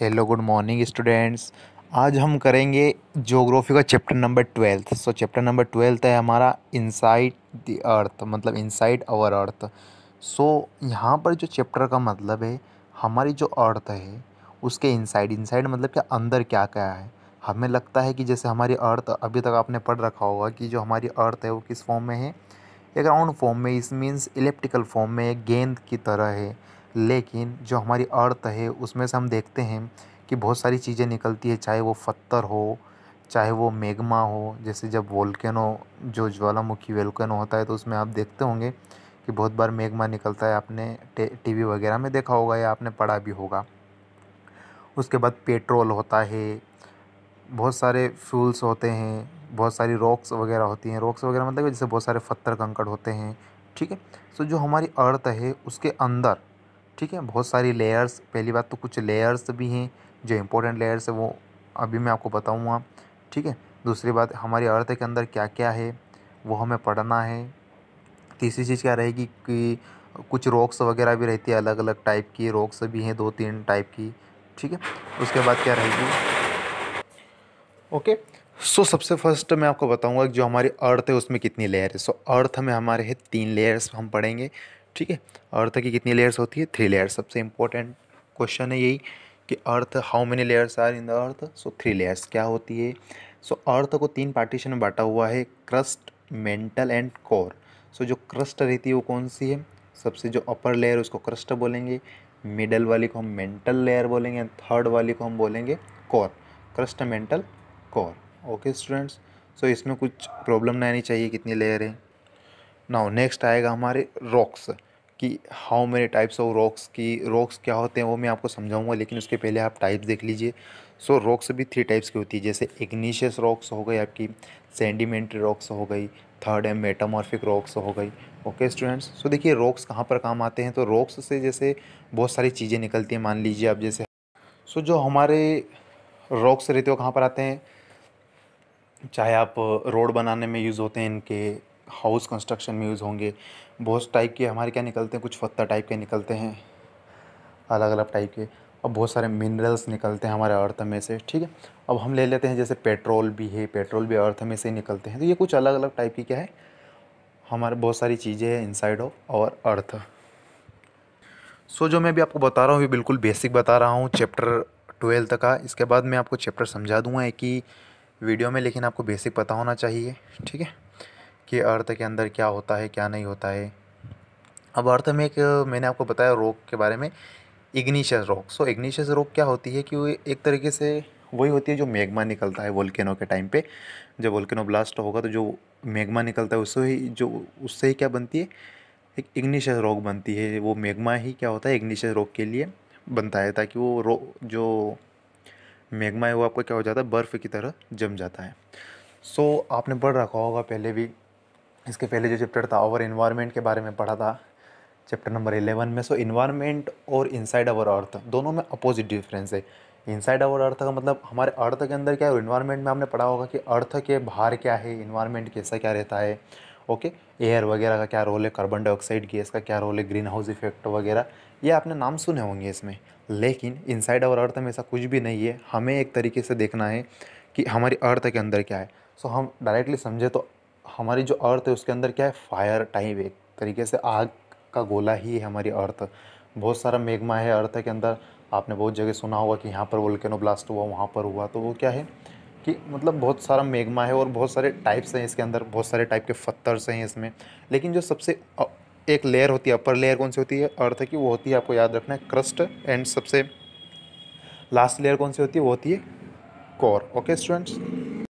hello good morning students आज हम करेंगे जोग्राफी का chapter number twelfth so chapter number twelfth है हमारा इनसाइड द अर्थ मतलब इनसाइड आवर अर्थ सो यहाँ पर जो चैप्टर का मतलब है हमारी जो अर्थ है उसके इनसाइड इनसाइड मतलब क्या अंदर क्या क्या है हमें लगता है कि जैसे हमारी अर्थ अभी तक आपने पढ़ रखा होगा कि जो हमारी अर्थ है वो किस फॉर्म में है एक राउंड फॉर्म में इस मीन्स इलेप्टिकल फॉर्म में गेंद की तरह है लेकिन जो हमारी अर्थ है उसमें से हम देखते हैं कि बहुत सारी चीज़ें निकलती है चाहे वो पत्थर हो चाहे वो मेगमा हो जैसे जब वोल्केनो जो ज्वालामुखी वेल्केनो होता है तो उसमें आप देखते होंगे कि बहुत बार मेगमा निकलता है आपने टीवी वगैरह में देखा होगा या आपने पढ़ा भी होगा उसके बाद पेट्रोल होता है बहुत सारे फ्यूल्स होते हैं बहुत सारी रॉक्स वगैरह होती हैं रॉक्स वगैरह मतलब जैसे बहुत सारे पत्थर कंकड़ होते हैं ठीक है सो जो हमारी अर्थ है उसके अंदर ठीक है बहुत सारी लेयर्स पहली बात तो कुछ लेयर्स भी हैं जो इम्पोर्टेंट लेयर्स है वो अभी मैं आपको बताऊँगा ठीक है दूसरी बात हमारी अर्थ के अंदर क्या क्या है वो हमें पढ़ना है तीसरी चीज़ क्या रहेगी कि कुछ रॉक्स वगैरह भी रहती है अलग अलग टाइप की रॉक्स भी हैं दो तीन टाइप की ठीक है उसके बाद क्या रहेगी ओके सो सबसे फर्स्ट मैं आपको बताऊंगा जो हमारी अर्थ है उसमें कितनी लेयर है सो so, अर्थ में हमारे है तीन लेयर्स हम पढ़ेंगे ठीक है अर्थ की कितनी लेयर्स होती है थ्री लेयर्स सबसे इंपॉर्टेंट क्वेश्चन है यही कि earth how many layers are in the earth so three layers क्या होती है सो so, अर्थ को तीन पार्टीशन में बांटा हुआ है crust mantle and core so जो क्रस्ट रहती है वो कौन सी है सबसे जो अपर लेयर उसको क्रस्ट बोलेंगे मिडल वाली को हम मेंटल लेयर बोलेंगे एंड थर्ड वाली को हम बोलेंगे core crust mantle core okay students so इसमें कुछ प्रॉब्लम नहीं आनी चाहिए कितनी लेयर है नाउ नेक्स्ट आएगा हमारे रॉक्स कि how many types of rocks की रॉक्स क्या होते हैं वो मैं आपको समझाऊंगा लेकिन उसके पहले आप टाइप्स देख लीजिए सो so, रॉक्स भी थ्री टाइप्स की होती है जैसे इग्निशियस रॉक्स हो गई आपकी सेंडिमेंट्री रॉक्स हो गई थर्ड है मेटामॉर्फिक रॉक्स हो गई ओके स्टूडेंट्स सो देखिए रॉक्स कहाँ पर काम आते हैं तो रॉक्स से जैसे बहुत सारी चीज़ें निकलती हैं मान लीजिए आप जैसे सो so, जो हमारे रॉक्स रहते हो कहाँ पर आते हैं चाहे आप रोड बनाने में यूज़ होते हैं इनके हाउस कंस्ट्रक्शन में यूज़ होंगे बहुत टाइप के हमारे क्या निकलते हैं कुछ फत्ता टाइप के निकलते हैं अलग अलग टाइप के अब बहुत सारे मिनरल्स निकलते हैं हमारे अर्थ में से ठीक है अब हम ले लेते हैं जैसे पेट्रोल भी है पेट्रोल भी अर्थ में से निकलते हैं तो ये कुछ अलग अलग टाइप की क्या है हमारे बहुत सारी चीज़ें हैं इनसाइड ऑफ और अर्थ सो जो मैं भी आपको बता रहा हूँ ये बिल्कुल बेसिक बता रहा हूँ चैप्टर ट्वेल्थ का इसके बाद मैं आपको चैप्टर समझा दूँगा एक ही वीडियो में लेकिन आपको बेसिक पता होना चाहिए ठीक है कि अर्थ के अंदर क्या होता है क्या नहीं होता है अब अर्थ में एक मैंने आपको बताया रोग के बारे में इग्निशियस रोग सो इग्निशियस रोग क्या होती है कि वो एक तरीके से वही होती है जो मैग्मा निकलता है वोल्केनो के टाइम पे जब वोल्केनो ब्लास्ट होगा तो जो मैग्मा निकलता है उससे ही जो उससे ही क्या बनती है एक इग्निशियस रोग बनती है वो मैग्मा ही क्या होता है इग्निशियस रोग के लिए बनता है ताकि वो रो जो मैग्मा है वो आपका क्या हो जाता है बर्फ़ की तरह जम जाता है सो so, आपने पढ़ रखा होगा पहले भी इसके पहले जो चैप्टर था ओवर इन्वायरमेंट के बारे में पढ़ा था चैप्टर नंबर इलेवन में सो इन्वायरमेंट और इनसाइड अवर अर्थ दोनों में अपोजिट डिफरेंस है इनसाइड अवर अर्थ का मतलब हमारे अर्थ के अंदर क्या है और इन्वायरमेंट में हमने पढ़ा होगा कि अर्थ के बाहर क्या है इन्वायरमेंट कैसा क्या रहता है ओके एयर वगैरह का क्या रोल है कार्बन डाइऑक्साइड गैस का क्या रोल है ग्रीन हाउस इफेक्ट वगैरह ये आपने नाम सुने होंगे इसमें लेकिन इनसाइड अवर अर्थ में ऐसा कुछ भी नहीं है हमें एक तरीके से देखना है कि हमारी अर्थ के अंदर क्या है सो so, हम डायरेक्टली समझे तो हमारी जो अर्थ है उसके अंदर क्या है फायर टाइप एक तरीके से आग का गोला ही है हमारी अर्थ बहुत सारा मेघमा है अर्थ के अंदर आपने बहुत जगह सुना होगा कि यहाँ पर वोल्केनो ब्लास्ट हुआ वहाँ पर हुआ तो वो क्या है कि मतलब बहुत सारा मेघमा है और बहुत सारे टाइप्स हैं इसके अंदर बहुत सारे टाइप के पत्थर्स हैं इसमें लेकिन जो सबसे एक लेयर होती है अपर लेयर कौन सी होती है अर्थ की वो होती है आपको याद रखना है क्रस्ट एंड सबसे लास्ट लेयर कौन सी होती है वो होती है कोर ओके स्टूडेंट्स